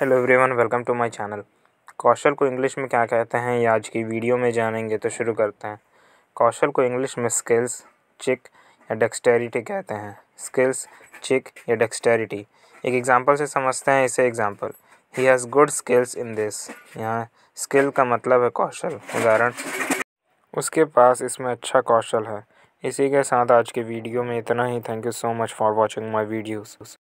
hello everyone welcome to my channel Kaushal को English में क्या कहते हैं ये आज की वीडियो में जानेंगे तो शुरू करते हैं कौशल को इंग्लिश में स्किल्स चिक या डेक्सटेरिटी कहते हैं स्किल्स चिक या डेक्सटेरिटी एक एग्जांपल से समझते हैं इसे example he has good skills in this यहाँ स्किल का मतलब है कौशल उदाहरण उसके पास इसमें अच्छा कौशल है इसी के साथ आज की वीडियो में इतना ही thank you so much for watching my videos